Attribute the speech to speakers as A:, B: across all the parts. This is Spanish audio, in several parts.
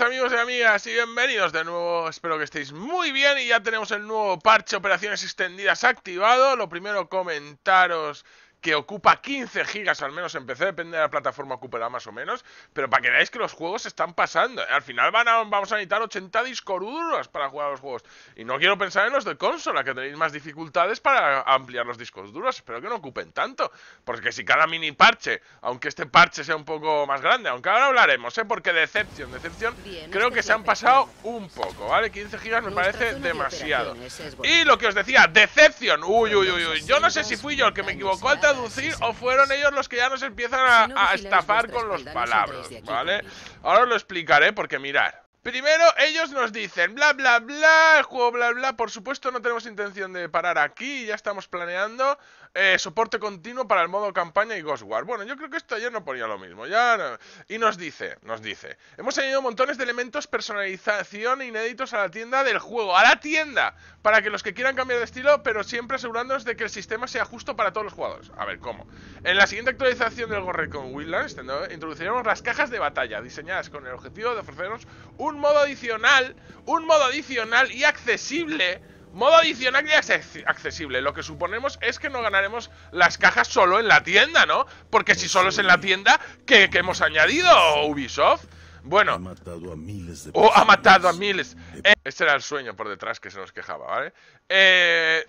A: amigos y amigas y bienvenidos de nuevo, espero que estéis muy bien y ya tenemos el nuevo parche operaciones extendidas activado, lo primero comentaros que ocupa 15 gigas al menos en PC, depende de la plataforma la más o menos, pero para que veáis que los juegos están pasando. ¿eh? Al final van vamos a necesitar 80 discos duros para jugar a los juegos. Y no quiero pensar en los de consola, que tenéis más dificultades para ampliar los discos duros. Espero que no ocupen tanto, porque si cada mini parche, aunque este parche sea un poco más grande, aunque ahora hablaremos, ¿eh? porque Deception, Decepción, este creo que se han pasado un poco, ¿vale? 15 gigas me parece demasiado. Y lo que os decía, decepción uy, uy, uy, uy, yo no sé si fui yo el que me equivocó al ¿eh? o fueron ellos los que ya nos empiezan a, a estafar con los palabras, ¿vale? Ahora os lo explicaré porque mirar. Primero ellos nos dicen bla bla bla, el juego bla bla, por supuesto no tenemos intención de parar aquí, ya estamos planeando eh, soporte continuo para el modo campaña y Ghost War. Bueno, yo creo que esto ayer no ponía lo mismo. Ya Y nos dice, nos dice, hemos añadido montones de elementos personalización inéditos a la tienda del juego, a la tienda, para que los que quieran cambiar de estilo, pero siempre asegurándonos de que el sistema sea justo para todos los jugadores. A ver, ¿cómo? En la siguiente actualización del con Wildlands introduciremos las cajas de batalla, diseñadas con el objetivo de ofrecernos un modo adicional, un modo adicional y accesible Modo adicional ya es accesible, lo que suponemos es que no ganaremos las cajas solo en la tienda, ¿no? Porque si solo es en la tienda, ¿qué, hemos añadido, Ubisoft? Bueno, ha matado a miles de oh, ha matado a miles. Eh, ese era el sueño por detrás que se nos quejaba, ¿vale? Eh,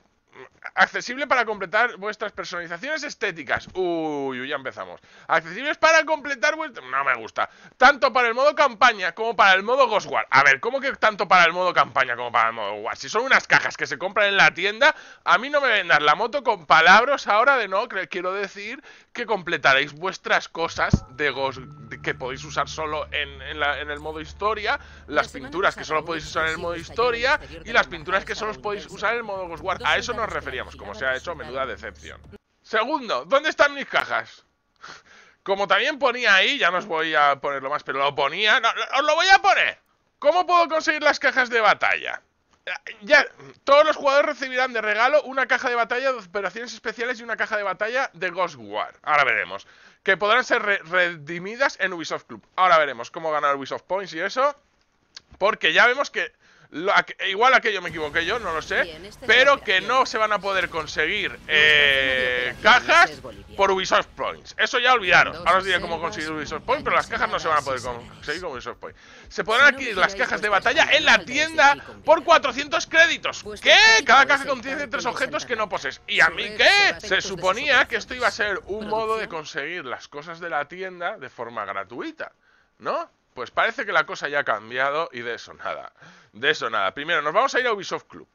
A: Accesible para completar vuestras personalizaciones estéticas. Uy, ya empezamos. Accesibles para completar vuestras... No me gusta. Tanto para el modo campaña como para el modo Ghost A ver, ¿cómo que tanto para el modo campaña como para el modo War? Si son unas cajas que se compran en la tienda, a mí no me vendas la moto con palabras ahora de no. Quiero decir que completaréis vuestras cosas de Ghost, que podéis usar solo en, el modo historia, las pinturas que solo podéis pues usar en el modo historia y las pinturas que solo podéis usar en el modo guard A eso nos referíamos, como se ha hecho menuda decepción. Segundo, ¿dónde están mis cajas? Como también ponía ahí, ya no os voy a ponerlo más, pero lo ponía... ¡Os lo voy a poner! ¿Cómo puedo conseguir las cajas de batalla? Ya, todos los jugadores recibirán de regalo una caja de batalla de operaciones especiales y una caja de batalla de Ghost War. Ahora veremos. Que podrán ser redimidas en Ubisoft Club. Ahora veremos cómo ganar Ubisoft Points y eso. Porque ya vemos que lo, igual aquello me equivoqué yo, no lo sé. pero que no se van a poder conseguir eh, cajas por Ubisoft Points. Eso ya olvidaron. Ahora os diré cómo conseguir Ubisoft Points, pero las cajas no se van a poder conseguir con Ubisoft Points. Se podrán adquirir las cajas de batalla en la tienda por 400 créditos. ¿Qué? Cada caja contiene tres objetos que no posees. ¿Y a mí qué? Se suponía que esto iba a ser un modo de conseguir las cosas de la tienda de forma gratuita, ¿no? Pues parece que la cosa ya ha cambiado y de eso nada. De eso nada. Primero, nos vamos a ir a Ubisoft Club.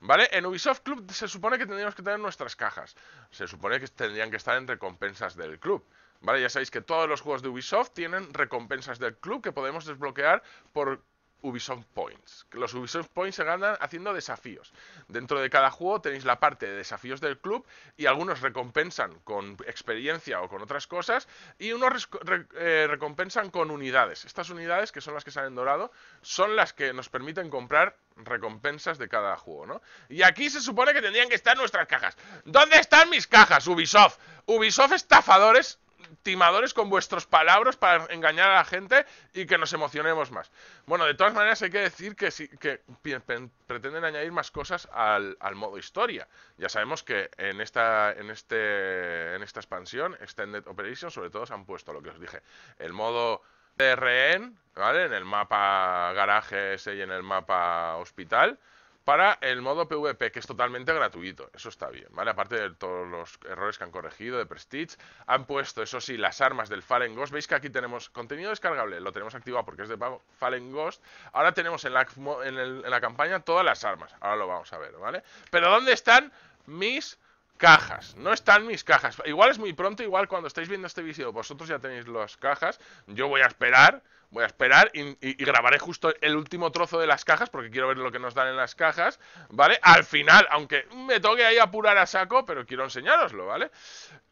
A: ¿Vale? En Ubisoft Club se supone que tendríamos que tener nuestras cajas. Se supone que tendrían que estar en recompensas del club. ¿Vale? Ya sabéis que todos los juegos de Ubisoft tienen recompensas del club que podemos desbloquear por Ubisoft Points. Los Ubisoft Points se ganan haciendo desafíos. Dentro de cada juego tenéis la parte de desafíos del club y algunos recompensan con experiencia o con otras cosas y unos eh, recompensan con unidades. Estas unidades, que son las que salen dorado, son las que nos permiten comprar recompensas de cada juego, ¿no? Y aquí se supone que tendrían que estar nuestras cajas. ¿Dónde están mis cajas, Ubisoft? Ubisoft estafadores timadores con vuestros palabras para engañar a la gente y que nos emocionemos más. Bueno, de todas maneras hay que decir que, sí, que pretenden añadir más cosas al, modo historia. Ya sabemos que en esta, en, este, en esta expansión, Extended Operation, sobre todo se han puesto lo que os dije, el modo de ¿vale? En el mapa garaje ese y en el mapa hospital para el modo PvP, que es totalmente gratuito, eso está bien, ¿vale? Aparte de todos los errores que han corregido de Prestige, han puesto, eso sí, las armas del Fallen Ghost. Veis que aquí tenemos contenido descargable, lo tenemos activado porque es de pago, Fallen Ghost. Ahora tenemos en en la campaña todas las armas, ahora lo vamos a ver, ¿vale? Pero ¿dónde están mis Cajas, no están mis cajas. Igual es muy pronto, igual cuando estáis viendo este vídeo vosotros ya tenéis las cajas. Yo voy a esperar, voy a esperar y, grabaré justo el último trozo de las cajas porque quiero ver lo que nos dan en las cajas, ¿vale? Al final, aunque me toque ahí apurar a saco, pero quiero enseñaroslo ¿vale?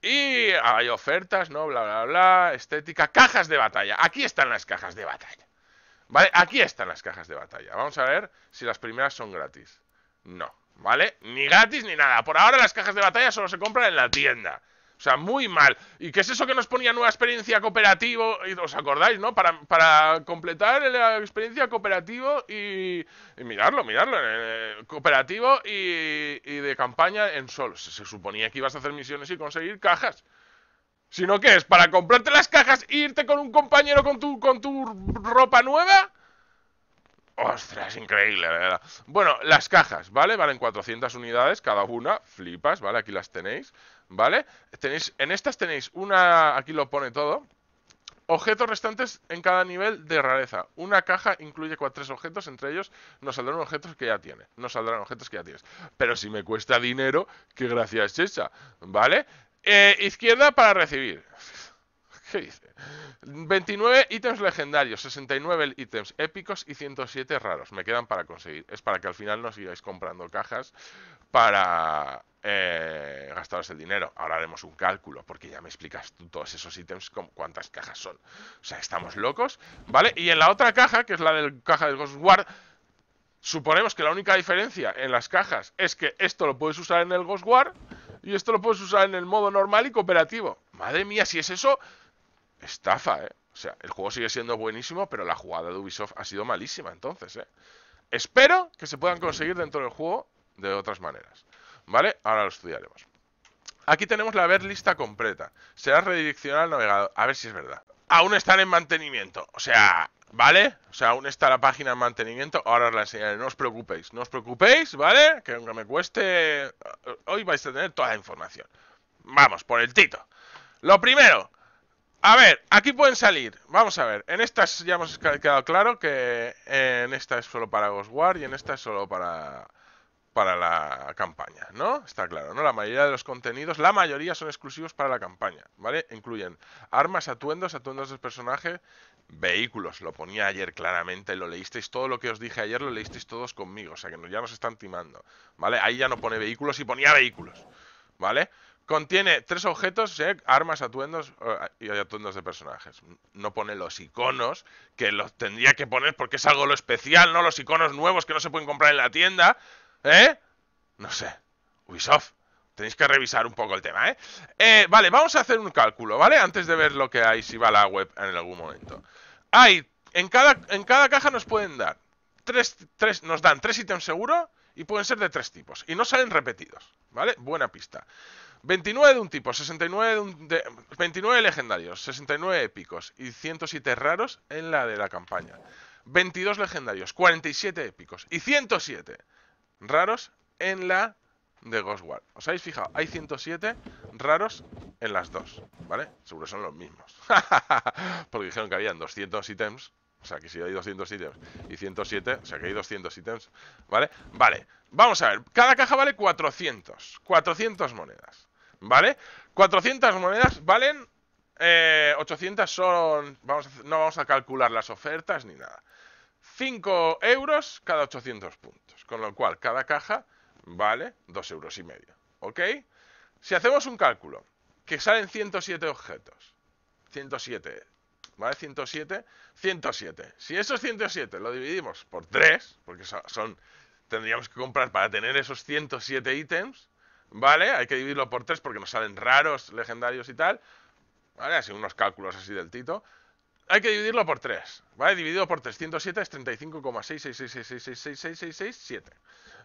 A: Y hay ofertas, ¿no? Bla, bla, bla, estética, cajas de batalla. Aquí están las cajas de batalla, ¿vale? Aquí están las cajas de batalla. Vamos a ver si las primeras son gratis. No. ¿Vale? Ni gratis ni nada. Por ahora las cajas de batalla solo se compran en la tienda. O sea, muy mal. ¿Y qué es eso que nos ponía nueva experiencia cooperativo? ¿Os acordáis, no? Para, completar la experiencia cooperativo y, y mirarlo, mirarlo. Eh, cooperativo y, y, de campaña en sol. Se, suponía que ibas a hacer misiones y conseguir cajas. Sino que es para comprarte las cajas e irte con un compañero con tu, con tu ropa nueva. Ostras, increíble, la verdad. Bueno, las cajas, ¿vale? Valen 400 unidades cada una, flipas, ¿vale? Aquí las tenéis, ¿vale? Tenéis, en estas tenéis una, aquí lo pone todo, Objetos restantes en cada nivel de rareza. Una caja incluye cuatro, objetos, entre ellos nos saldrán objetos que ya tienes. Nos saldrán objetos que ya tienes. Pero si me cuesta dinero, qué gracia es esa, ¿vale? Eh, izquierda para recibir. ¿Qué dice? 29 ítems legendarios, 69 ítems épicos y 107 raros. Me quedan para conseguir. Es para que al final no sigáis comprando cajas para eh, gastaros el dinero. Ahora haremos un cálculo, porque ya me explicas tú todos esos ítems, cuántas cajas son. O sea, estamos locos, ¿vale? Y en la otra caja, que es la del caja del Ghost Guard, suponemos que la única diferencia en las cajas es que esto lo puedes usar en el Ghost War y esto lo puedes usar en el modo normal y cooperativo. Madre mía, si es eso, estafa, ¿eh? O sea, el juego sigue siendo buenísimo, pero la jugada de Ubisoft ha sido malísima entonces, ¿eh? Espero que se puedan conseguir dentro del juego de otras maneras. ¿Vale? Ahora lo estudiaremos. Aquí tenemos la ver lista completa. Será redireccionada al navegador. A ver si es verdad. Aún están en mantenimiento. O sea, ¿vale? O sea, aún está la página en mantenimiento. Ahora os la enseñaré. No os preocupéis. No os preocupéis, ¿vale? Que aunque me cueste... Eh, hoy vais a tener toda la información. Vamos, por el tito. Lo primero, a ver, aquí pueden salir. Vamos a ver. En estas ya hemos quedado claro que en esta es solo para War y en esta es solo para para la campaña, ¿no? Está claro, ¿no? La mayoría de los contenidos, la mayoría son exclusivos para la campaña, ¿vale? Incluyen armas, atuendos, atuendos del personaje, vehículos. Lo ponía ayer claramente, lo leísteis todo lo que os dije ayer, lo leísteis todos conmigo, o sea que ya nos están timando, ¿vale? Ahí ya no pone vehículos y ponía vehículos, ¿vale? Contiene tres objetos, ¿eh? armas, atuendos eh, y atuendos de personajes. No pone los iconos, que los tendría que poner porque es algo lo especial, ¿no? Los iconos nuevos que no se pueden comprar en la tienda. ¿Eh? No sé. Ubisoft. Tenéis que revisar un poco el tema, ¿eh? ¿eh? Vale, vamos a hacer un cálculo, ¿vale? Antes de ver lo que hay, si va a la web en algún momento. Hay, en cada, en cada caja nos pueden dar, tres, tres, nos dan tres ítems seguro y pueden ser de tres tipos. Y no salen repetidos, ¿vale? Buena pista. 29 de un tipo, 69 de, 29 legendarios, 69 épicos y 107 raros en la de la campaña. 22 legendarios, 47 épicos y 107 raros en la de Ghost ¿Os habéis fijado? Hay 107 raros en las dos, ¿vale? Seguro son los mismos. Porque dijeron que habían 200 ítems. O sea, que si hay 200 ítems y 107, o sea, que hay 200 ítems, ¿vale? Vale, vamos a ver. Cada caja vale 400. 400 monedas. ¿vale? 400 monedas valen 800 eh, son... Vamos no vamos a calcular las ofertas ni nada. 5 euros cada 800 puntos. Con lo cual, cada caja vale 2 euros y medio. ¿Ok? Si hacemos un cálculo, que salen 107 objetos. 107. ¿Vale? 107. 107. Si esos 107 lo dividimos por 3, porque son... Tendríamos que comprar para tener esos 107 ítems. ¿vale? Hay que dividirlo por 3 porque nos salen raros, legendarios y tal, ¿vale? Así unos cálculos así del tito. Hay que dividirlo por 3, ¿vale? Dividido por 307 es 35,66666666667,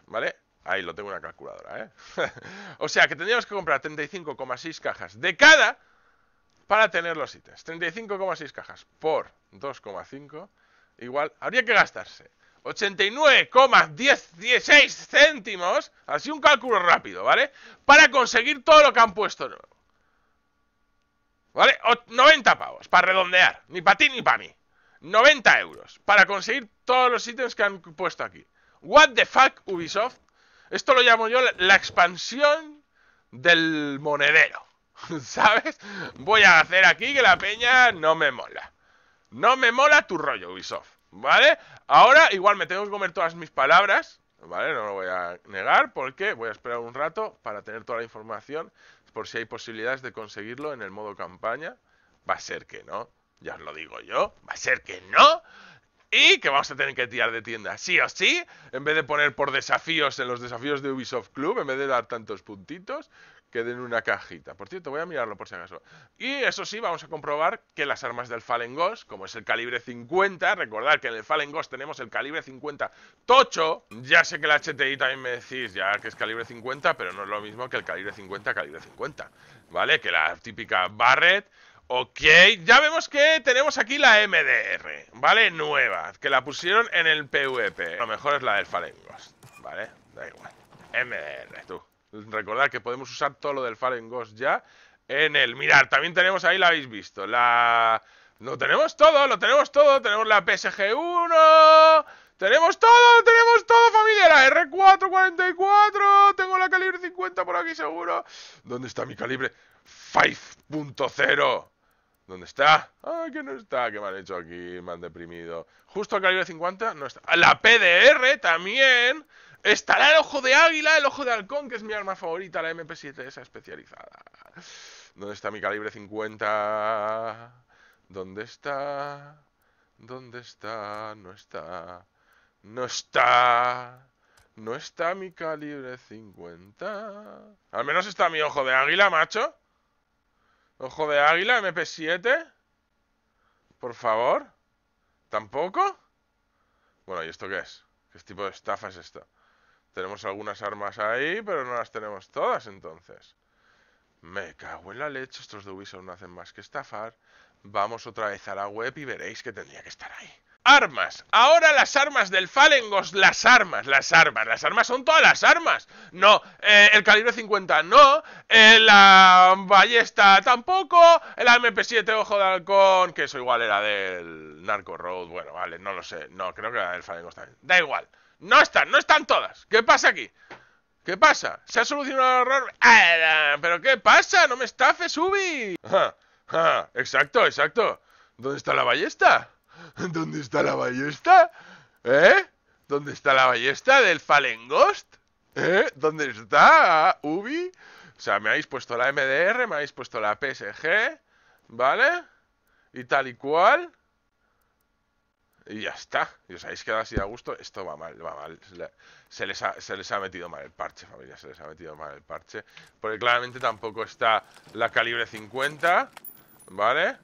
A: ¿vale? Ahí lo tengo en la calculadora, ¿eh? o sea que tendríamos que comprar 35,6 cajas de cada para tener los ítems. 35,6 cajas por 2,5 igual, habría que gastarse 89,16 céntimos, así un cálculo rápido, ¿vale? Para conseguir todo lo que han puesto ¿Vale? 90 pavos, para redondear, ni para ti ni para mí. 90 euros, para conseguir todos los ítems que han puesto aquí. What the fuck, Ubisoft? Esto lo llamo yo la expansión del monedero, ¿sabes? Voy a hacer aquí que la peña no me mola. No me mola tu rollo, Ubisoft. ¿Vale? Ahora igual me tengo que comer todas mis palabras ¿Vale? No lo voy a negar porque voy a esperar un rato para tener toda la información por si hay posibilidades de conseguirlo en el modo campaña. Va a ser que no, ya os lo digo yo, va a ser que no. Y que vamos a tener que tirar de tienda, sí o sí, en vez de poner por desafíos en los desafíos de Ubisoft Club, en vez de dar tantos puntitos, quede en una cajita. Por cierto, voy a mirarlo por si acaso. Y eso sí, vamos a comprobar que las armas del Fallen Ghost, como es el calibre 50, recordad que en el Fallen Ghost tenemos el calibre 50 tocho. Ya sé que la HTI también me decís ya que es calibre 50, pero no es lo mismo que el calibre 50, calibre 50, ¿vale? Que la típica Barret. Ok, ya vemos que tenemos aquí la MDR, ¿vale? Nueva, que la pusieron en el PvP. Lo mejor es la del Fallen ¿vale? Da igual. MDR, tú. Recordad que podemos usar todo lo del Fallen Ghost ya en el... Mirad, también tenemos ahí, la habéis visto, la... no tenemos todo, lo tenemos todo. Tenemos la PSG1. Tenemos todo, tenemos todo, familia. La R444. Tengo la calibre 50 por aquí seguro. ¿Dónde está mi calibre 5.0? ¿Dónde está? Ay, que no está, ¿Qué me han hecho aquí, me han deprimido. Justo el calibre 50 no está. La PDR también. Estará el ojo de águila, el ojo de halcón, que es mi arma favorita, la MP7, esa especializada. ¿Dónde está mi calibre 50? ¿Dónde está? ¿Dónde está? No está. No está. No está mi calibre 50. Al menos está mi ojo de águila, macho. Ojo de águila, MP7. Por favor. ¿Tampoco? Bueno, ¿y esto qué es? ¿Qué tipo de estafa es esto? Tenemos algunas armas ahí, pero no las tenemos todas entonces. Me cago en la leche, estos de Ubisoft no hacen más que estafar. Vamos otra vez a la web y veréis que tendría que estar ahí. Armas, ahora las armas del Falengos, las armas, las armas, las armas son todas las armas. No, eh, el calibre 50 no, eh, la ballesta tampoco, el MP7 ojo de halcón, que eso igual era del Narco Road, bueno, vale, no lo sé, no, creo que era del Falengos también, da igual. No están, no están todas. ¿Qué pasa aquí? ¿Qué pasa? ¿Se ha solucionado el error? ¿Pero qué pasa? ¡No me estafes, Ubi! Ah, ah, exacto, exacto. ¿Dónde está la ballesta? ¿Dónde está la ballesta? ¿Eh? ¿Dónde está la ballesta del Ghost? ¿Eh? ¿Dónde está Ubi? O sea, me habéis puesto la MDR, me habéis puesto la PSG, ¿vale? Y tal y cual. Y ya está. Y os habéis quedado así a gusto. Esto va mal, va mal. Se les, ha, metido mal el parche, familia. Se les ha metido mal el parche. Porque claramente tampoco está la calibre 50. ¿Vale?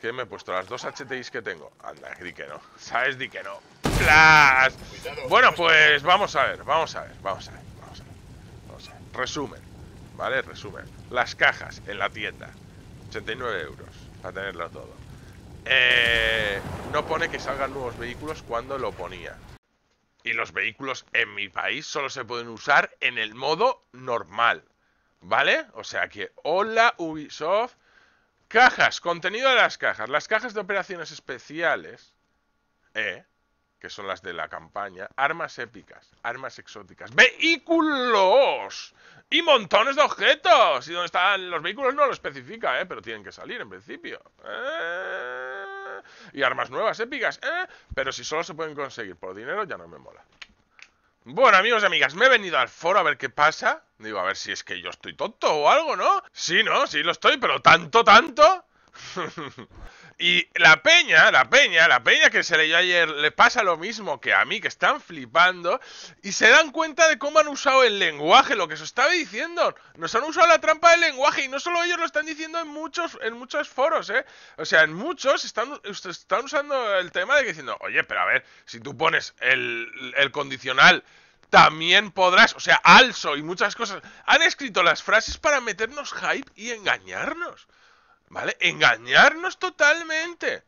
A: Que me he puesto las dos HTIs que tengo. Anda, di que no. ¿Sabes? Di que no. ¡Plas! Bueno, pues vamos a ver, vamos a ver, vamos a ver, vamos a ver. Vamos a Resumen. ¿Vale? Resumen. Las cajas en la tienda. 89 euros. Para tenerlo todo. Eh, no pone que salgan nuevos vehículos cuando lo ponía. Y los vehículos en mi país solo se pueden usar en el modo normal. ¿Vale? O sea que, hola Ubisoft. Cajas, contenido de las cajas. Las cajas de operaciones especiales. Eh, que son las de la campaña, armas épicas, armas exóticas, vehículos y montones de objetos. Y donde están los vehículos no lo especifica, ¿eh? pero tienen que salir en principio. ¿eh? Y armas nuevas épicas, ¿eh? pero si solo se pueden conseguir por dinero ya no me mola. Bueno, amigos y amigas, me he venido al foro a ver qué pasa. Digo, a ver si es que yo estoy tonto o algo, ¿no? Sí, no, sí lo estoy, pero tanto, tanto. Y la peña, la peña, la peña que se leyó ayer, le pasa lo mismo que a mí, que están flipando y se dan cuenta de cómo han usado el lenguaje, lo que se estaba diciendo. Nos han usado la trampa del lenguaje y no solo ellos lo están diciendo en muchos, en muchos foros, ¿eh? O sea, en muchos están, están usando el tema de que diciendo, oye, pero a ver, si tú pones el, el condicional también podrás, o sea, also y muchas cosas. Han escrito las frases para meternos hype y engañarnos. ¿Vale? Engañarnos totalmente.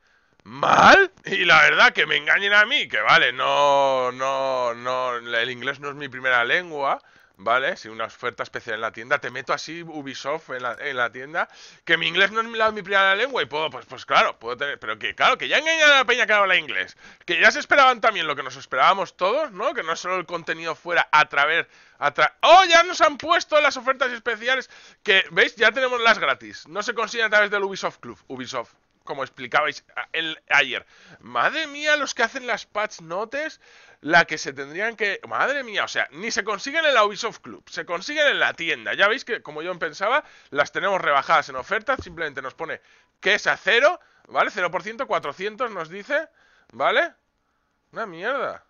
A: Mal. Y la verdad, que me engañen a mí, que vale, no, no, no, el inglés no es mi primera lengua. ¿vale? Si una oferta especial en la tienda, te meto así Ubisoft en la, en la tienda, que mi inglés no es mi, mi primera lengua y puedo, pues, pues claro, puedo tener, pero que claro, que ya engañan a la peña que habla inglés, que ya se esperaban también lo que nos esperábamos todos, ¿no? Que no solo el contenido fuera a través, a ¡Oh, ya nos han puesto las ofertas especiales! Que, ¿veis? Ya tenemos las gratis, no se consiguen a través del Ubisoft Club, Ubisoft como explicabais el, ayer. Madre mía, los que hacen las patch notes, la que se tendrían que... Madre mía, o sea, ni se consiguen en la Ubisoft Club, se consiguen en la tienda. Ya veis que, como yo pensaba, las tenemos rebajadas en oferta, simplemente nos pone que es a cero, ¿vale? 0%, 400 nos dice, ¿vale? Una mierda.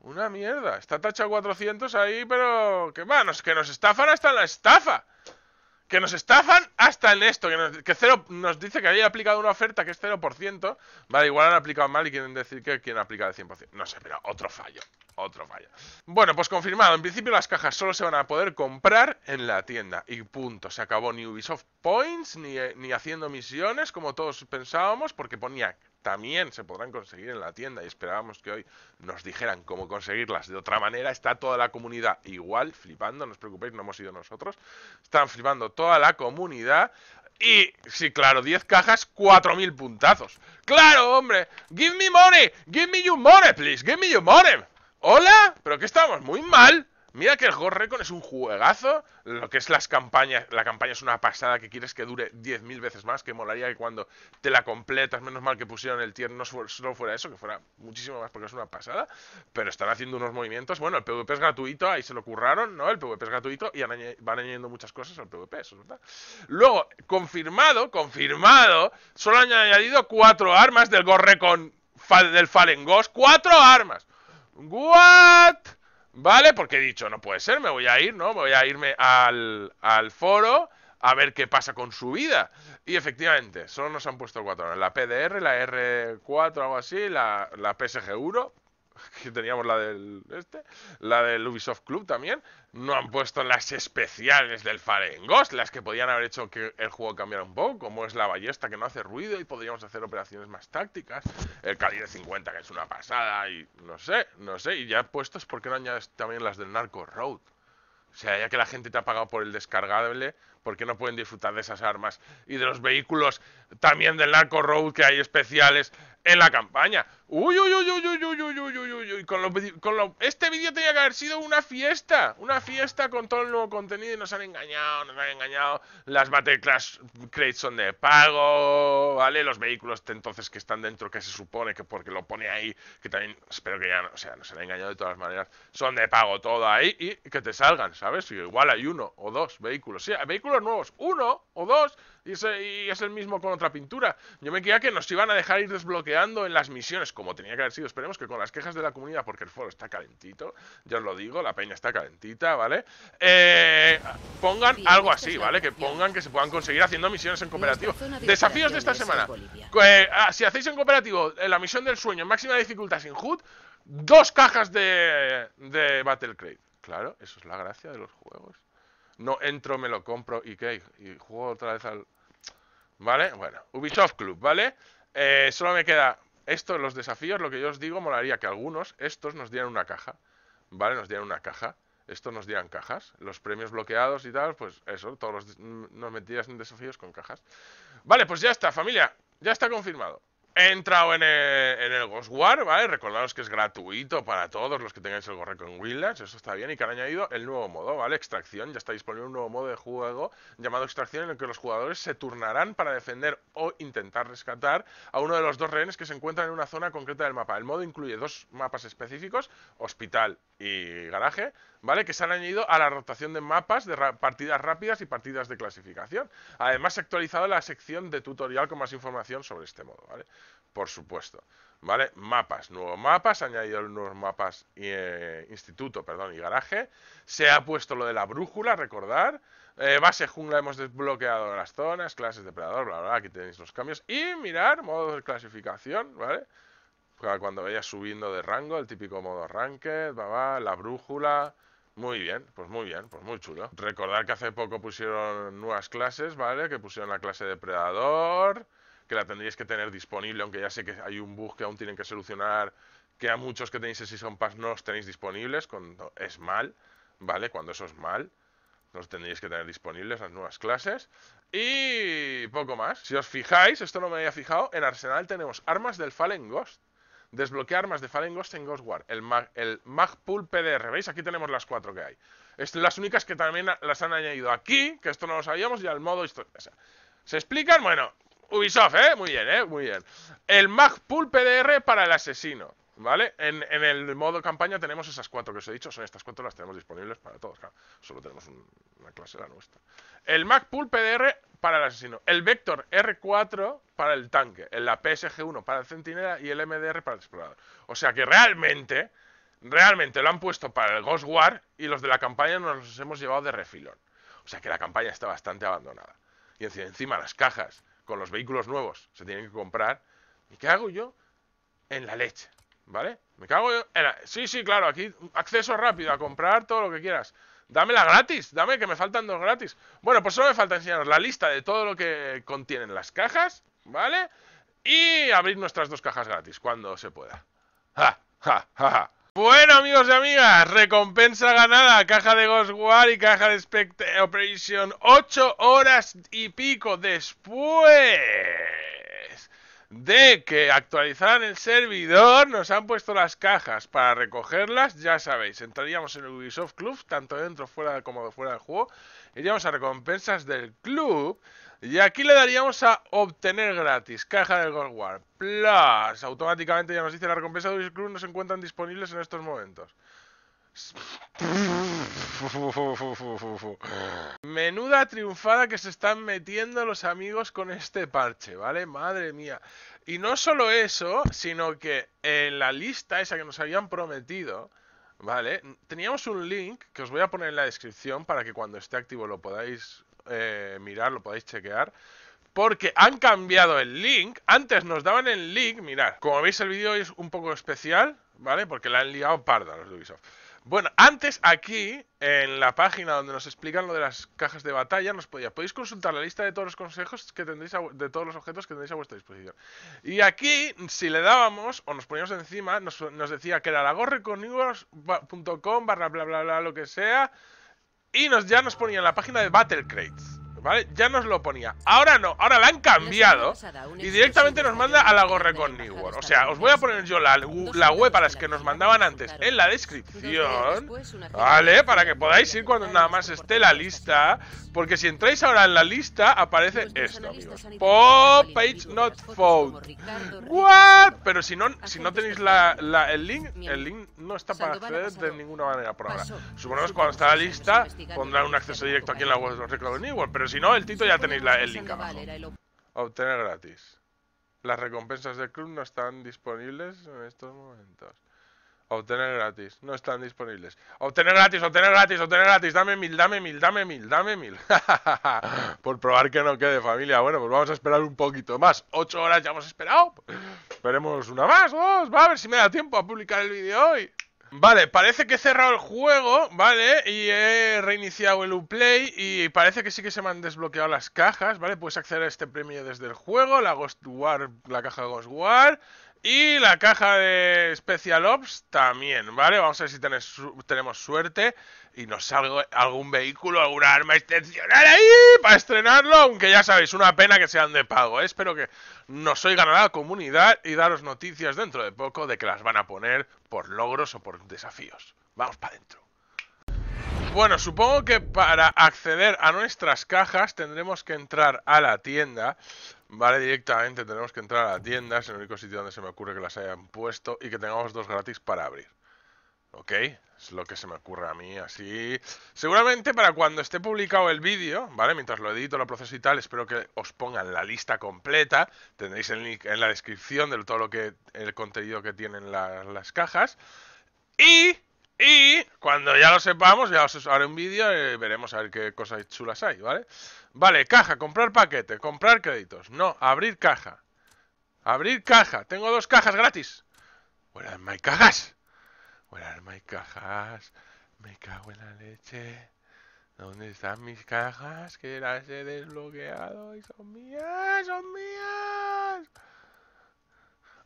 A: Una mierda. Está tacha 400 ahí, pero... Que manos, que nos estafan hasta la estafa que nos estafan hasta en esto, que, nos, cero, nos dice que había aplicado una oferta que es 0%, vale, igual han aplicado mal y quieren decir que quieren aplicar el 100%. No sé, pero otro fallo, otro fallo. Bueno, pues confirmado, en principio las cajas solo se van a poder comprar en la tienda y punto, se acabó ni Ubisoft Points, ni, eh, ni haciendo misiones como todos pensábamos, porque ponía también se podrán conseguir en la tienda y esperábamos que hoy nos dijeran cómo conseguirlas. De otra manera, está toda la comunidad igual flipando, no os preocupéis, no hemos ido nosotros. Están flipando toda la comunidad y, sí, claro, 10 cajas, 4.000 puntazos. ¡Claro, hombre! ¡Give me money! ¡Give me your money, please! ¡Give me your money! ¿Hola? ¿Pero que estamos muy mal? Mira que el Ghost Recon es un juegazo, lo que es las campañas, la campaña es una pasada que quieres que dure 10.000 veces más, que molaría que cuando te la completas, menos mal que pusieron el tier, no solo fuera eso, que fuera muchísimo más porque es una pasada, pero están haciendo unos movimientos, bueno, el PvP es gratuito, ahí se lo curraron, ¿no? El PvP es gratuito y van añadiendo muchas cosas al PvP, eso es verdad. Luego, confirmado, confirmado, solo han añadido cuatro armas del gorrecon Recon, del Fallen Ghost, cuatro armas. ¿What? ¿Vale? Porque he dicho, no puede ser, me voy a ir, ¿no? voy a irme al, foro a ver qué pasa con su vida. Y efectivamente, solo nos han puesto cuatro horas. La PDR, la R4, algo así, la, la PSG1 que teníamos la del este, la del Ubisoft Club también, no han puesto las especiales del Farengos, las que podían haber hecho que el juego cambiara un poco, como es la ballesta que no hace ruido y podríamos hacer operaciones más tácticas, el calibre 50 que es una pasada y no sé, no sé, y ya puestos, ¿por qué no añades también las del Narco Road? O sea, ya que la gente te ha pagado por el descargable, ¿por qué no pueden disfrutar de esas armas y de los vehículos también del Narco Road que hay especiales en la campaña? Uy, uy, uy, uy, uy, uy, con con este vídeo tenía que haber sido una fiesta. Una fiesta con todo el nuevo contenido y nos han engañado, nos han engañado. Las Battle Clash Crates son de pago, ¿vale? Los vehículos entonces que están dentro, que se supone que porque lo pone ahí, que también, espero que ya, o sea, nos han engañado de todas maneras. Son de pago todo ahí y que te salgan, ¿sabes? igual hay uno o dos vehículos. Sí, vehículos nuevos, uno o dos y es, el mismo con otra pintura. Yo me creía que nos iban a dejar ir desbloqueando en las misiones, como tenía que haber sido. Esperemos que con las quejas de la comunidad, porque el foro está calentito, ya os lo digo, la peña está calentita, ¿vale? Eh, pongan algo así, ¿vale? Que pongan que se puedan conseguir haciendo misiones en cooperativo. Desafíos de esta semana. Eh, ah, si hacéis en cooperativo la misión del sueño en máxima dificultad sin hood dos cajas de, de Battle Claro, eso es la gracia de los juegos. No entro, me lo compro y qué, y juego otra vez al... ¿Vale? Bueno, Ubisoft Club, ¿vale? Eh, solo me queda esto, los desafíos, lo que yo os digo, molaría que algunos, estos nos dieran una caja, ¿vale? Nos dieran una caja, estos nos dieran cajas, los premios bloqueados y tal, pues eso, todos los, mm, nos metías en desafíos con cajas. Vale, pues ya está, familia, ya está confirmado. He entrado en el, Ghost War, ¿vale? Recordaros que es gratuito para todos los que tengáis el Gorreco en Winlands, eso está bien, y que han añadido el nuevo modo, ¿vale? Extracción, ya está disponible un nuevo modo de juego llamado Extracción en el que los jugadores se turnarán para defender o intentar rescatar a uno de los dos rehenes que se encuentran en una zona concreta del mapa. El modo incluye dos mapas específicos, hospital y garaje, ¿vale? Que se han añadido a la rotación de mapas de partidas rápidas y partidas de clasificación. Además, se ha actualizado la sección de tutorial con más información sobre este modo, ¿vale? por supuesto. ¿Vale? Mapas, nuevos mapas, añadido nuevos mapas, instituto, perdón, y garaje. Se ha puesto lo de la brújula, recordar. Eh, base jungla, hemos desbloqueado las zonas, clases depredador, bla, bla, bla, aquí tenéis los cambios. Y mirar, modo de clasificación, ¿vale? Cuando vayas subiendo de rango, el típico modo ranked, bla, bla, la brújula, muy bien, pues muy bien, pues muy chulo. Recordar que hace poco pusieron nuevas clases, ¿vale? Que pusieron la clase depredador, que la tendríais que tener disponible, aunque ya sé que hay un bug que aún tienen que solucionar, que a muchos que tenéis el Season Pass no os tenéis disponibles, cuando es mal, ¿vale? Cuando eso es mal, no os tendríais que tener disponibles las nuevas clases. Y poco más. Si os fijáis, esto no me había fijado, en Arsenal tenemos armas del Fallen Ghost. Desbloquear armas de Fallen Ghost en Ghost War. El, Mag, el Magpul PDR. ¿Veis? Aquí tenemos las cuatro que hay. las únicas que también las han añadido aquí, que esto no lo sabíamos, y al modo historia. ¿Se explican? Bueno, Ubisoft, ¿eh? Muy bien, ¿eh? Muy bien. El Magpul PDR para el asesino. ¿Vale? En, el modo campaña tenemos esas cuatro que os he dicho, son estas cuatro las tenemos disponibles para todos, claro. Solo tenemos una clase la nuestra. El Magpul PDR para el asesino, el Vector R4 para el tanque, la PSG1 para el centinela y el MDR para el explorador. O sea que realmente, realmente lo han puesto para el Ghost War y los de la campaña nos los hemos llevado de refilón. O sea que la campaña está bastante abandonada. Y encima las cajas con los vehículos nuevos, se tienen que comprar. ¿Y qué hago yo? En la leche, ¿vale? Me cago yo en Sí, sí, claro, aquí acceso rápido a comprar todo lo que quieras. Dámela gratis, dame que me faltan dos gratis. Bueno, pues solo me falta enseñaros la lista de todo lo que contienen las cajas, ¿vale? Y abrir nuestras dos cajas gratis cuando se pueda. Ja, ja, ja, ja. Bueno, amigos y amigas, recompensa ganada, caja de War y caja de Spectre Operation 8 horas y pico después de que actualizaran el servidor, nos han puesto las cajas para recogerlas, ya sabéis, entraríamos en el Ubisoft Club, tanto dentro fuera como fuera del juego, iríamos a recompensas del club y aquí le daríamos a obtener gratis, caja del Gold War. Plus, automáticamente ya nos dice la recompensa de Club no se encuentran disponibles en estos momentos. Menuda triunfada que se están metiendo los amigos con este parche, ¿vale? Madre mía. Y no solo eso, sino que en la lista esa que nos habían prometido, ¿vale? Teníamos un link que os voy a poner en la descripción para que cuando esté activo lo podáis eh, mirar, lo podéis chequear. Porque han cambiado el link. Antes nos daban el link, mirad. Como veis el vídeo es un poco especial, ¿vale? Porque la han liado parda los de Ubisoft. Bueno, antes aquí, en la página donde nos explican lo de las cajas de batalla, nos podía, podéis consultar la lista de todos los consejos que tendréis, de todos los objetos que tendréis a vuestra disposición. Y aquí, si le dábamos, o nos poníamos encima, nos, decía que era lagorreconigos.com barra bla bla bla, lo que sea, y nos, ya nos ponían la página de Battlecrates ¿vale? Ya nos lo ponía. Ahora no, ahora la han cambiado y directamente nos manda a la con New World. O sea, os voy a poner yo la, la web para las que nos mandaban antes en la descripción, ¿vale? Para que podáis ir cuando nada más esté la lista, porque si entráis ahora en la lista aparece esto, amigos. Pop page not found. What? Pero si no, si no tenéis la, el link, el link no está para acceder de ninguna manera por ahora. Suponemos que cuando está la lista Pondrá un acceso directo aquí en la web de New World, pero si no, el Tito ya tenéis el link abajo. Obtener gratis. Las recompensas del club no están disponibles en estos momentos. Obtener gratis. No están disponibles. Obtener gratis, obtener gratis, obtener gratis. Dame mil, dame mil, dame mil, dame mil. Por probar que no quede familia. Bueno, pues vamos a esperar un poquito más. Ocho horas ya hemos esperado. Esperemos una más, Va a ver si me da tiempo a publicar el vídeo hoy. Vale, parece que he cerrado el juego, ¿vale? Y he reiniciado el Uplay y parece que sí que se me han desbloqueado las cajas, ¿vale? Puedes acceder a este premio desde el juego, la Ghost War, la caja Ghost War, y la caja de Special Ops también, ¿vale? Vamos a ver si tenemos suerte y nos salga algún vehículo, alguna arma excepcional ahí para estrenarlo, aunque ya sabéis, una pena que sean de pago. ¿eh? Espero que nos oigan a la comunidad y daros noticias dentro de poco de que las van a poner por logros o por desafíos. Vamos para adentro. Bueno, supongo que para acceder a nuestras cajas tendremos que entrar a la tienda Vale, directamente tenemos que entrar a la tienda, es el único sitio donde se me ocurre que las hayan puesto y que tengamos dos gratis para abrir. ¿Ok? Es lo que se me ocurre a mí, así... Seguramente para cuando esté publicado el vídeo, ¿vale? Mientras lo edito, lo proceso y tal, espero que os pongan la lista completa. Tendréis el link en la descripción de todo lo que... el contenido que tienen las cajas. Y... Y cuando ya lo sepamos, ya os haré un vídeo y veremos a ver qué cosas chulas hay, ¿vale? Vale, caja, comprar paquete, comprar créditos. No, abrir caja. Abrir caja. Tengo dos cajas gratis. Where are cajas? Where cajas? Me cago en la leche. ¿Dónde están mis cajas? Que las he desbloqueado y son mías, son mías.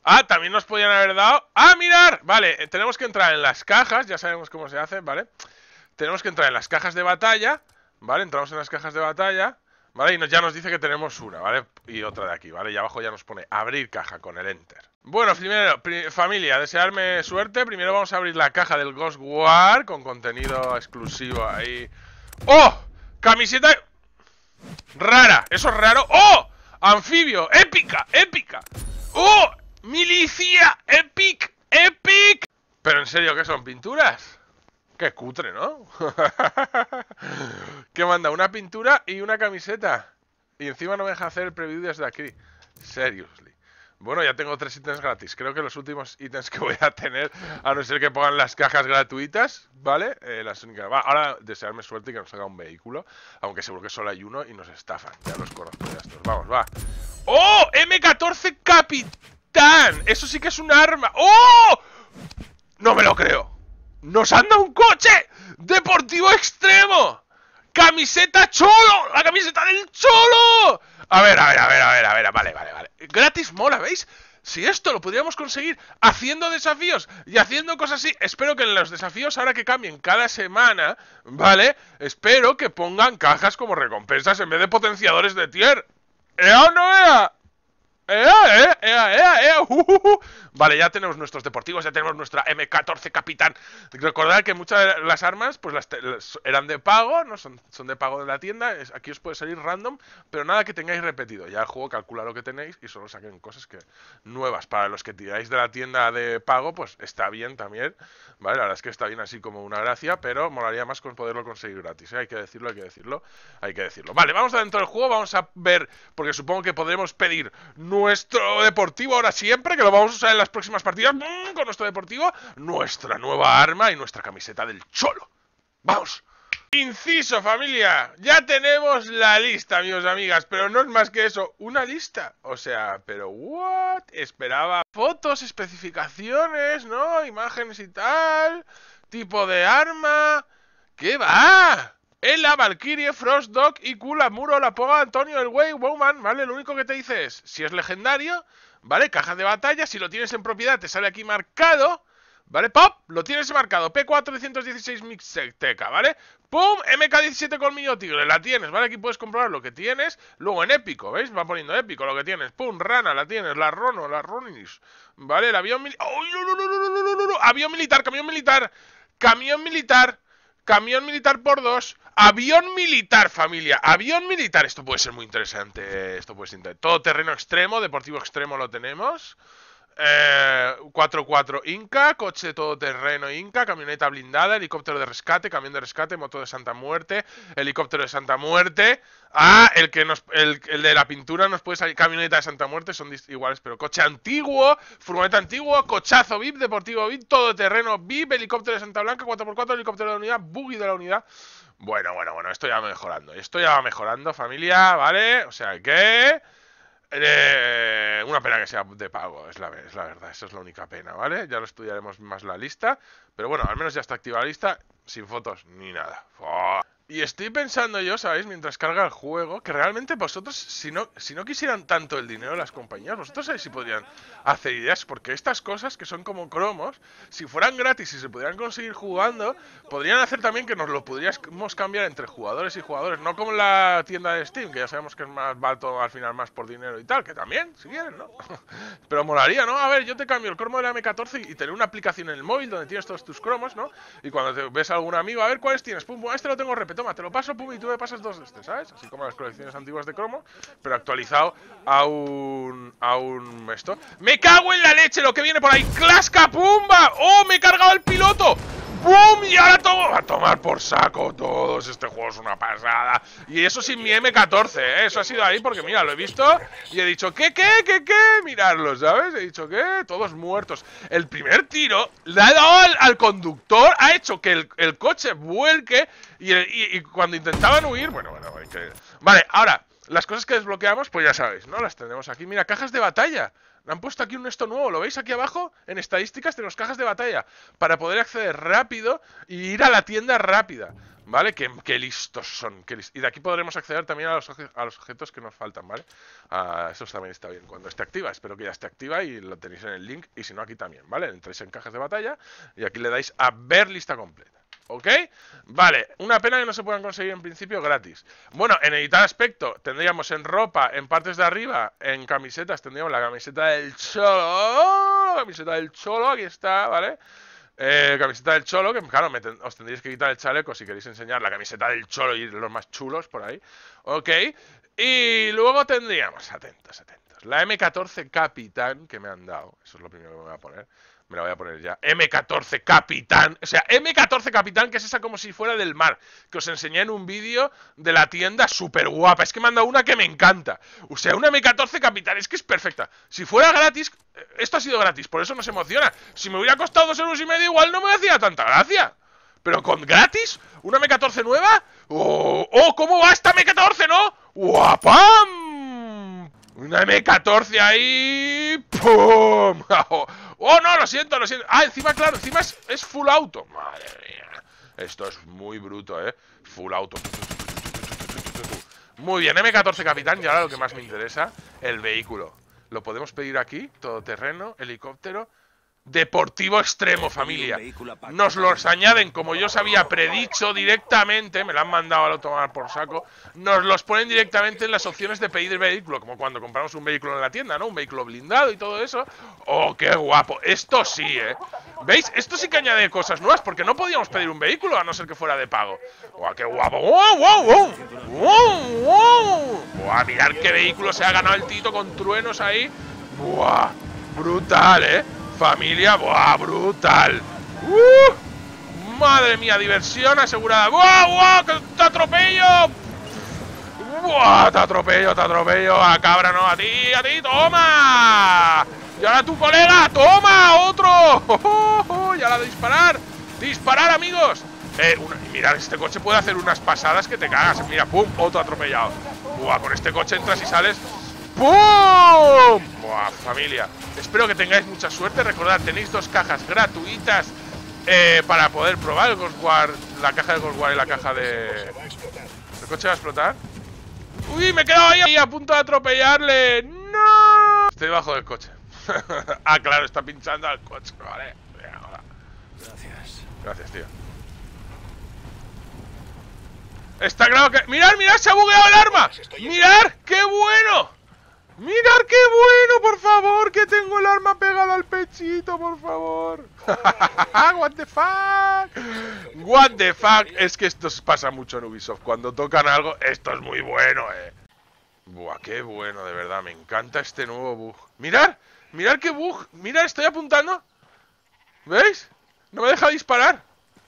A: Ah, también nos podían haber dado... ¡Ah, mirar! Vale, eh, tenemos que entrar en las cajas, ya sabemos cómo se hace, ¿vale? Tenemos que entrar en las cajas de batalla ¿vale? Entramos en las cajas de batalla, ¿vale? Y nos, ya nos dice que tenemos una, ¿vale? Y otra de aquí, ¿vale? Y abajo ya nos pone abrir caja con el Enter. Bueno, primero, familia, desearme suerte. Primero vamos a abrir la caja del Ghost War con contenido exclusivo ahí. ¡Oh! Camiseta rara. Eso es raro. ¡Oh! Anfibio. Épica, épica. ¡Oh! Milicia. Epic, epic. Pero en serio, ¿qué son pinturas? Que cutre, ¿no? que manda una pintura y una camiseta. Y encima no me deja hacer el preview desde aquí. Seriously. Bueno, ya tengo tres ítems gratis. Creo que los últimos ítems que voy a tener, a no ser que pongan las cajas gratuitas, ¿vale? Eh, las únicas... Va, ahora desearme suerte y que nos haga un vehículo. Aunque seguro que solo hay uno y nos estafan. Ya los conozco ya estos. Vamos, va. ¡Oh! M14 Capitán. Eso sí que es un arma. ¡Oh! No me lo creo nos han un coche deportivo extremo. Camiseta cholo, la camiseta del cholo. A ver, a ver, a ver, a ver, a ver, vale, vale, vale. Gratis mola, ¿veis? Si esto lo pudiéramos conseguir haciendo desafíos y haciendo cosas así, espero que en los desafíos ahora que cambien cada semana, ¿vale? Espero que pongan cajas como recompensas en vez de potenciadores de tier. ¡Ea ¿Eh o no era? ¡Eh, eh, eh, ¡Uh, uh, uh! Vale, ya tenemos nuestros deportivos, ya tenemos nuestra M14 Capitán. Recordad que muchas de las armas pues las, eran de pago, no son, son de pago de la tienda. aquí os puede salir random, pero nada que tengáis repetido. Ya el juego calcula lo que tenéis y solo saquen cosas que nuevas. Para los que tiráis de la tienda de pago, pues está bien también. Vale, la verdad es que está bien así como una gracia, pero molaría más con poderlo conseguir gratis. Hay que decirlo, hay que decirlo, hay que decirlo. Vale, vamos adentro del juego, vamos a ver, porque supongo que podremos pedir nuestro deportivo ahora siempre, que lo vamos a usar en las próximas partidas mm, con nuestro deportivo, nuestra nueva arma y nuestra camiseta del cholo. ¡Vamos! Inciso, familia. Ya tenemos la lista, amigos y amigas, pero no es más que eso, una lista. O sea, pero what? Esperaba fotos, especificaciones, ¿no? Imágenes y tal, tipo de arma. ¿Qué va? Ella, Valkyrie, Frost, Dog, y la Muro, la Poga, Antonio, el Way, Woman, ¿vale? Lo único que te dice es, si es legendario, ¿vale? Caja de batalla, si lo tienes en propiedad te sale aquí marcado, ¿vale? ¡Pop! Lo tienes marcado, P416 Mixteca, ¿vale? ¡Pum! MK17 Colmillo Tigre, la tienes, ¿vale? Aquí puedes comprobar lo que tienes, luego en épico, ¿veis? Va poniendo épico lo que tienes, ¡pum! Rana, la tienes, la Rono, la Ronis, ¿vale? El avión militar, ¡oh, no, no, no, no, no, no, no, no! ¡Avión militar, camión militar! ¡Camión militar! camión militar por dos, avión militar, familia, avión militar. Esto puede ser muy interesante, esto puede ser Todo terreno extremo, deportivo extremo lo tenemos. Eh, 4-4 Inca, coche todoterreno Inca, camioneta blindada, helicóptero de rescate, camión de rescate, moto de Santa Muerte, helicóptero de Santa Muerte. Ah, el que nos, el, de la pintura nos puede salir, camioneta de Santa Muerte, son iguales, pero coche antiguo, furgoneta antiguo, cochazo VIP, deportivo VIP, todoterreno VIP, helicóptero de Santa Blanca, 4x4, helicóptero de la unidad, buggy de la unidad. Bueno, bueno, bueno, esto ya va mejorando, esto ya va mejorando, familia, ¿vale? O sea que... Eh, una pena que sea de pago, es la, verdad, esa es la única pena, ¿vale? Ya lo estudiaremos más la lista, pero bueno, al menos ya está activa la lista, sin fotos ni nada. Y estoy pensando yo, ¿sabéis? Mientras carga el juego, que realmente vosotros, si no, si no quisieran tanto el dinero de las compañías, vosotros sabéis si podrían hacer ideas, porque estas cosas que son como cromos, si fueran gratis y se pudieran conseguir jugando, podrían hacer también que nos lo pudiéramos cambiar entre jugadores y jugadores, no como la tienda de Steam, que ya sabemos que es más barato al final más por dinero y tal, que también, si quieren, ¿no? Pero molaría, ¿no? A ver, yo te cambio el cromo de la M14 y tener una aplicación en el móvil donde tienes todos tus cromos, ¿no? Y cuando te ves a algún amigo, a ver cuáles tienes, pum, pum, este lo tengo repetido toma, te lo paso, pum, y tú me pasas dos de este, ¿sabes? Así como las colecciones antiguas de cromo, pero actualizado a un... a un... esto. ¡Me cago en la leche lo que viene por ahí! ¡Clasca, pumba! ¡Oh, me he cargado el piloto! ¡Bum! a tomar por saco todos. Este juego es una pasada. Y eso sin mi M14, ¿eh? Eso ha sido ahí porque, mira, lo he visto y he dicho, ¿qué, qué, qué, qué? Mirarlo, ¿sabes? He dicho, ¿qué? Todos muertos. El primer tiro le ha dado al, conductor, ha hecho que el, coche vuelque y, cuando intentaban huir, bueno, bueno, Vale, ahora, las cosas que desbloqueamos, pues ya sabéis, ¿no? Las tenemos aquí. Mira, cajas de batalla. Han puesto aquí un esto nuevo, ¿lo veis aquí abajo? En estadísticas de los cajas de batalla para poder acceder rápido y ir a la tienda rápida, ¿vale? Qué, listos son, qué listos. Y de aquí podremos acceder también a los, a los objetos que nos faltan, ¿vale? Ah, eso también está bien. Cuando esté activa, espero que ya esté activa y lo tenéis en el link y si no aquí también, ¿vale? Entréis en cajas de batalla y aquí le dais a ver lista completa. ¿ok? Vale, una pena que no se puedan conseguir en principio gratis. Bueno, en editar aspecto tendríamos en ropa, en partes de arriba, en camisetas tendríamos la camiseta del cholo, camiseta del cholo, aquí está, ¿vale? Eh, camiseta del cholo, que claro, os tendréis que quitar el chaleco si queréis enseñar la camiseta del cholo y los más chulos por ahí, ¿ok? Y luego tendríamos, atentos, atentos, la M14 Capitán que me han dado, eso es lo primero que me voy a poner. Me la voy a poner ya. M14 Capitán. O sea, M14 Capitán, que es esa como si fuera del mar. Que os enseñé en un vídeo de la tienda súper guapa. Es que me han dado una que me encanta. O sea, una M14 Capitán. Es que es perfecta. Si fuera gratis, eh, esto ha sido gratis. Por eso nos emociona. Si me hubiera costado dos euros y medio, igual no me hacía tanta gracia. Pero con gratis, una M14 nueva. ¡Oh! oh cómo va esta M14, no! ¡Guapam! Una M14 ahí. ¡Pum! ¡Oh, no! Lo siento, lo siento. Ah, encima, claro, encima es, full auto. Madre mía. Esto es muy bruto, ¿eh? Full auto. Muy bien, M14 Capitán, y ahora lo que más me interesa, el vehículo. Lo podemos pedir aquí, Todo terreno helicóptero. Deportivo Extremo, familia. Nos los añaden, como yo os había predicho directamente, me lo han mandado a lo tomar por saco, nos los ponen directamente en las opciones de pedir vehículo, como cuando compramos un vehículo en la tienda, ¿no? Un vehículo blindado y todo eso. ¡Oh, qué guapo! Esto sí, ¿eh? ¿Veis? Esto sí que añade cosas nuevas, porque no podíamos pedir un vehículo a no ser que fuera de pago. ¡Oh, qué guapo! ¡Wow, wow, wow! ¡Wow, wow! ¡Buah, mirad qué vehículo se ha ganado el Tito con truenos ahí! ¡Buah! ¡Brutal, eh! familia, ¡buah, brutal! Uh, ¡Madre mía, diversión asegurada! ¡Buah, buah, te atropello! ¡Buah, te atropello, te atropello! ¡A cabra no, a ti, a ti! ¡Toma! ¡Y ahora tu colega! ¡Toma, otro! ¡Oh, ya la ¡Y ahora disparar! ¡Disparar, amigos! Eh, mirad, este coche puede hacer unas pasadas que te cagas. Mira, pum, otro atropellado. Buah, con este coche entras y sales ¡Pum! ¡Buah, familia! Espero que tengáis mucha suerte. Recordad, tenéis dos cajas gratuitas eh, para poder probar el Ghost War, la caja de Ghost War y la caja de... ¿El coche va a explotar? ¡Uy, me he quedado ahí a punto de atropellarle! ¡No! Estoy debajo del coche. ah, claro, está pinchando al coche. Vale. Gracias. Gracias, tío. Está claro que... ¡Mirad, mirad! ¡Se ha bugueado el arma! ¡Mirad! ¡Qué bueno! ¡Mirad qué bueno, por favor! ¡Que tengo el arma pegada al pechito, por favor! ¡What the fuck! ¡What the fuck! Es que esto pasa mucho en Ubisoft. Cuando tocan algo, esto es muy bueno, eh. Buah, qué bueno, de verdad. Me encanta este nuevo bug. ¡Mirad! ¡Mirad qué bug! ¡Mirad, estoy apuntando! ¿Veis? No me deja disparar.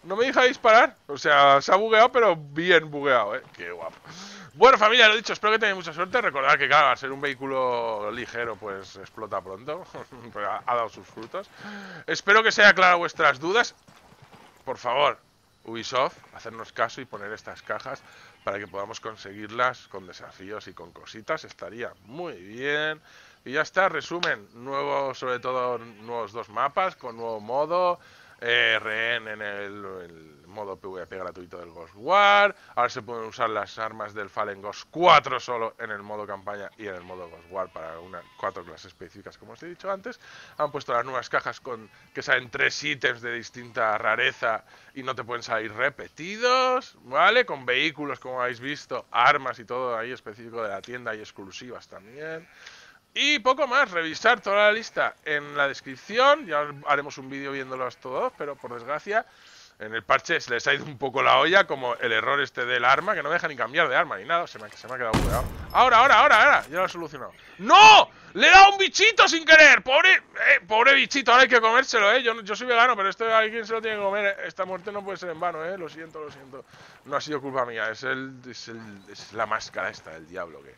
A: No me deja disparar. O sea, se ha bugueado, pero bien bugueado, eh. ¡Qué guapo! Bueno, familia, lo dicho, espero que tengáis mucha suerte. Recordad que, claro, al ser un vehículo ligero, pues explota pronto. ha dado sus frutos. Espero que sea clara vuestras dudas. Por favor, Ubisoft, hacernos caso y poner estas cajas para que podamos conseguirlas con desafíos y con cositas. Estaría muy bien. Y ya está, resumen, nuevo, sobre todo nuevos dos mapas, con nuevo modo, eh, en el, modo PvP gratuito del Ghost War. Ahora se pueden usar las armas del Fallen Ghost 4 solo en el modo campaña y en el modo Ghost War para unas cuatro clases específicas, como os he dicho antes. Han puesto las nuevas cajas con que salen tres ítems de distinta rareza y no te pueden salir repetidos, ¿vale? Con vehículos, como habéis visto, armas y todo ahí específico de la tienda y exclusivas también. Y poco más, revisar toda la lista en la descripción. Ya haremos un vídeo viéndolos todos, pero por desgracia, en el parche se les ha ido un poco la olla, como el error este del arma, que no deja ni cambiar de arma ni nada. Se me, ha quedado cuidado. Ahora, ahora, ahora, ahora. Ya lo he solucionado. ¡No! ¡Le he dado un bichito sin querer! ¡Pobre, eh, pobre bichito! Ahora hay que comérselo, ¿eh? Yo, yo soy vegano, pero esto alguien se lo tiene que comer. Eh. Esta muerte no puede ser en vano, ¿eh? Lo siento, lo siento. No ha sido culpa mía. Es, el, es, la máscara esta del diablo que...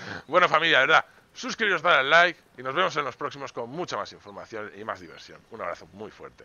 A: bueno, familia, verdad suscribiros, dar al like y nos vemos en los próximos con mucha más información y más diversión. Un abrazo muy fuerte.